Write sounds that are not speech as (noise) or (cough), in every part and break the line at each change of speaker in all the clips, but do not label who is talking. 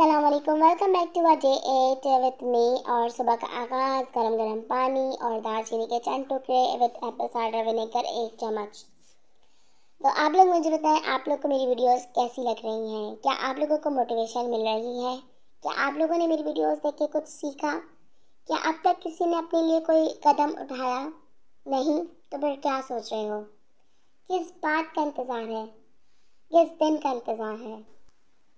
अस्सलाम वालेकुम welcome back to our day eight with me और सुबह का आगाज़ गरम गरम पानी और दालचीनी के चंद टुकड़े विथ एप्पल साइडर विनेगर एक चम्मच तो आप लोग मुझे बताएं आप लोग को मेरी वीडियोस कैसी लग रही हैं क्या आप लोगों को मोटिवेशन मिल रही है क्या आप लोगों ने मेरी वीडियोस देख के कुछ सीखा क्या अब तक किसी ने अपने लिए कोई कदम उठाया नहीं तो फिर क्या सोच रहे हो किस बात का इंतज़ार है किस दिन का इंतज़ार है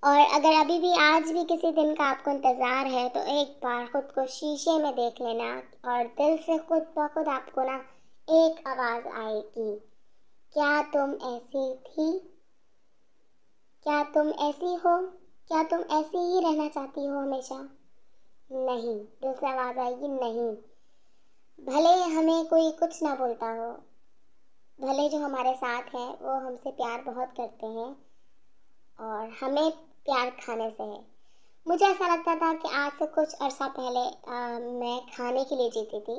और अगर अभी भी आज भी किसी दिन का आपको इंतज़ार है तो एक बार ख़ुद को शीशे में देख लेना और दिल से खुद ब खुद आपको ना एक आवाज़ आएगी क्या तुम ऐसी थी क्या तुम ऐसी हो क्या तुम ऐसी ही रहना चाहती हो हमेशा नहीं दिल से आवाज़ आएगी नहीं भले हमें कोई कुछ ना बोलता हो भले जो हमारे साथ हैं वो हमसे प्यार बहुत करते हैं और हमें प्यार खाने से है मुझे ऐसा लगता था कि आज से कुछ अर्सा पहले आ, मैं खाने के लिए जीती थी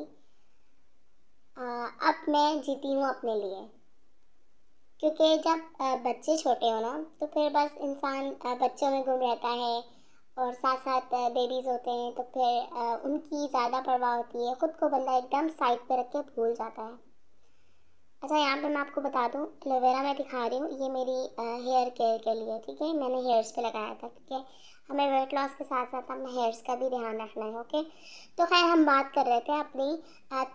आ, अब मैं जीती हूँ अपने लिए क्योंकि जब आ, बच्चे छोटे हो ना तो फिर बस इंसान बच्चों में गुम रहता है और साथ साथ बेबीज़ होते हैं तो फिर उनकी ज़्यादा परवाह होती है ख़ुद को बंदा एकदम साइड पर रख के भूल जाता है अच्छा यहाँ पे मैं आपको बता दूँ एलोवेरा मैं दिखा रही हूँ ये मेरी हेयर केयर के लिए ठीक है मैंने हेयर्स पे लगाया था ठीक है हमें वेट लॉस के साथ साथ अपने हेयर्स का भी ध्यान रखना है ओके तो खैर हम बात कर रहे थे अपनी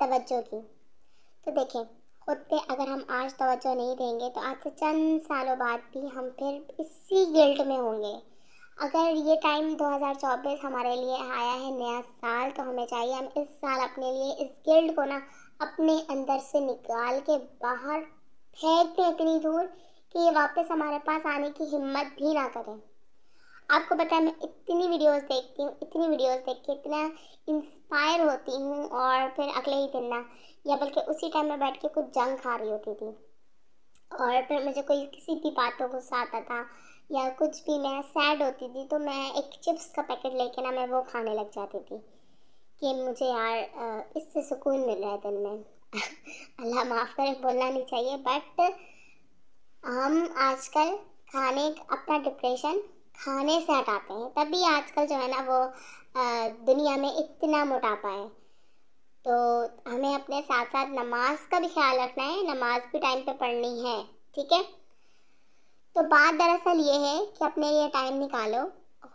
तवज्जो की तो देखें खुद पे अगर हम आज तवज्जो नहीं देंगे तो आज से चंद सालों बाद भी हम फिर इसी गिल्ट में होंगे अगर ये टाइम 2024 हमारे लिए आया है नया साल तो हमें चाहिए हम इस साल अपने लिए इस गिल्ड को ना अपने अंदर से निकाल के बाहर फेंक दें इतनी दूर कि ये वापस हमारे पास आने की हिम्मत भी ना करें आपको पता है मैं इतनी वीडियोस देखती हूँ इतनी वीडियोस देख के इतना इंस्पायर होती हूँ और फिर अगले ही दिन ना या बल्कि उसी टाइम में बैठ के कुछ जंग खा रही होती थी और फिर मुझे कोई किसी भी बात पर गुस्सा आता था या कुछ भी मैं सैड होती थी तो मैं एक चिप्स का पैकेट लेके ना मैं वो खाने लग जाती थी कि मुझे यार इससे सुकून मिल रहा है दिल में (laughs) अल्लाह माफ़ करे बोलना नहीं चाहिए बट हम आजकल खाने अपना डिप्रेशन खाने से हटाते हैं तभी आजकल जो है ना वो दुनिया में इतना मोटापा है तो हमें अपने साथ साथ नमाज का भी ख्याल रखना है नमाज भी टाइम पे पढ़नी है ठीक है तो बात दरअसल ये है कि अपने लिए टाइम निकालो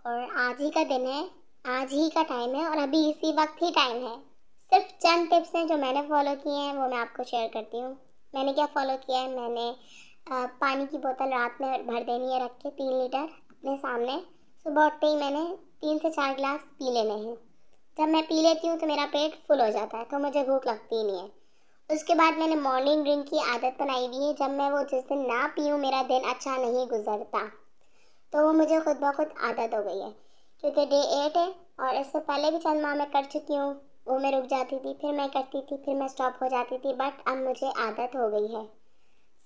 और आज ही का दिन है आज ही का टाइम है और अभी इसी वक्त ही टाइम है सिर्फ चंद टिप्स हैं जो मैंने फॉलो किए हैं वो मैं आपको शेयर करती हूँ मैंने क्या फॉलो किया है मैंने पानी की बोतल रात में भर देनी है रख के तीन लीटर अपने सामने सुबह उठते ही मैंने तीन से चार गिलास पी लेने हैं जब मैं पी लेती हूँ तो मेरा पेट फुल हो जाता है तो मुझे भूख लगती ही नहीं है उसके बाद मैंने मॉर्निंग ड्रिंक की आदत बनाई हुई है जब मैं वो जिस दिन ना पीऊँ मेरा दिन अच्छा नहीं गुजरता तो वो मुझे खुद ब खुद आदत हो गई है क्योंकि डे एट है और इससे पहले भी चंद माह मैं कर चुकी हूँ वो मैं रुक जाती थी फिर मैं करती थी फिर मैं स्टॉप हो जाती थी बट अब मुझे आदत हो गई है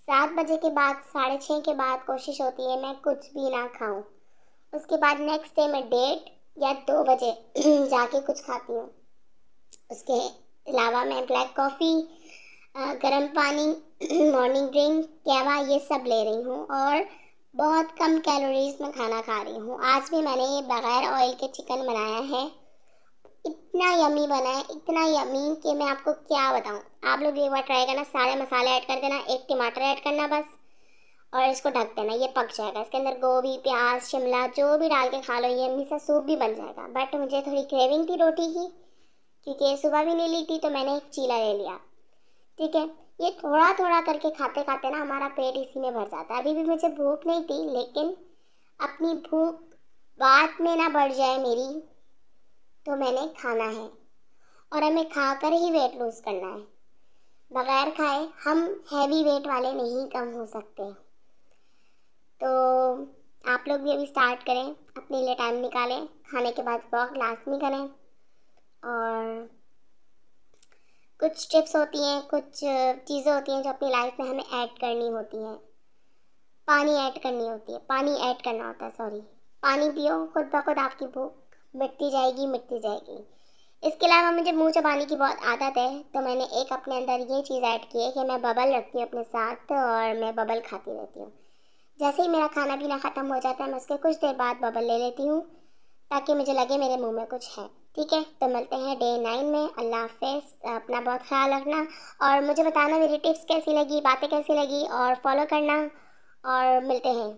सात बजे के बाद साढ़े छः के बाद कोशिश होती है मैं कुछ भी ना खाऊं उसके बाद नेक्स्ट डे मैं डेढ़ या दो बजे (clears throat) जाके कुछ खाती हूँ उसके अलावा मैं ब्लैक कॉफ़ी गर्म पानी मॉर्निंग ड्रिंक कहवा ये सब ले रही हूँ और बहुत कम कैलोरीज में खाना खा रही हूँ आज भी मैंने ये बग़ैर ऑयल के चिकन बनाया है इतना यमी बना है इतना यमी कि मैं आपको क्या बताऊँ आप लोग एक बार ट्राई करना सारे मसाले ऐड कर देना एक टमाटर ऐड करना बस और इसको ढक देना ये पक जाएगा इसके अंदर गोभी प्याज शिमला जो भी डाल के खा लो ये अम्मी सा सूप भी बन जाएगा बट मुझे थोड़ी क्रेविंग थी रोटी की क्योंकि सुबह भी नहीं ली थी तो मैंने एक चीला ले लिया ठीक है ये थोड़ा थोड़ा करके खाते खाते ना हमारा पेट इसी में भर जाता है अभी भी मुझे भूख नहीं थी लेकिन अपनी भूख बाद में ना बढ़ जाए मेरी तो मैंने खाना है और हमें खा कर ही वेट लूज़ करना है बगैर खाए हम हैवी वेट वाले नहीं कम हो सकते तो आप लोग भी अभी स्टार्ट करें अपने लिए टाइम निकालें खाने के बाद वॉक लास्ट में करें और कुछ टिप्स होती हैं कुछ चीज़ें होती हैं जो अपनी लाइफ में हमें ऐड करनी होती हैं पानी ऐड करनी होती है पानी ऐड करना होता है सॉरी पानी पियो खुद ब खुद आपकी भूख मिटती जाएगी मिटती जाएगी इसके अलावा मुझे मुंह चबाने की बहुत आदत है तो मैंने एक अपने अंदर ये चीज़ ऐड की है कि मैं बबल रखती हूँ अपने साथ और मैं बबल खाती रहती हूँ जैसे ही मेरा खाना पीना ख़त्म हो जाता है मैं उसके कुछ देर बाद बबल ले लेती हूँ ताकि मुझे लगे मेरे मुँह में कुछ है ठीक है तो मिलते हैं डे नाइन में अल्लाह हाफि अपना बहुत ख्याल रखना और मुझे बताना मेरी टिप्स कैसी लगी बातें कैसी लगी और फॉलो करना और मिलते हैं